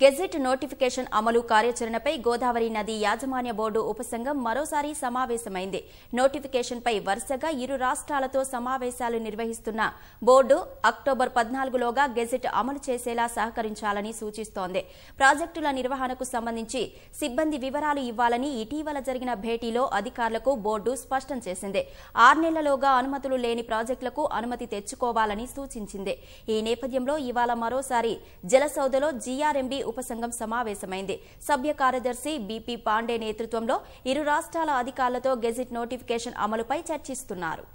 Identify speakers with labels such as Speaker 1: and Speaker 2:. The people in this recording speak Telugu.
Speaker 1: గెజిట్ నోటిఫికేషన్ అమలు కార్యాచరణపై గోదావరి నది యాజమాన్య బోర్డు ఉపసంఘం మరోసారి సమావేశమైంది నోటిఫికేషన్పై వరుసగా ఇరు రాష్ట్రాలతో సమావేశాలు నిర్వహిస్తున్న బోర్డు అక్టోబర్ పద్నాలుగులోగా గెజిట్ అమలు చేసేలా సహకరించాలని సూచిస్తోంది ప్రాజెక్టుల నిర్వహణకు సంబంధించి సిబ్బంది వివరాలు ఇవ్వాలని ఇటీవల జరిగిన భేటీలో అధికారులకు బోర్డు స్పష్టం చేసింది నెలలలోగా అనుమతులు లేని ప్రాజెక్టులకు అనుమతి తెచ్చుకోవాలని సూచించింది ఈ నేపథ్యంలో ఇవాళ మరోసారి జలసౌదలో జీఆర్ఎంబి ఉపసంఘం సమావేశమైంది సభ్య కార్యదర్శి బీపీ పాండే నేతృత్వంలో ఇరు రాష్ట్రాల అధికారులతో గెజిట్ నోటిఫికేషన్ అమలుపై చర్చిస్తున్నారు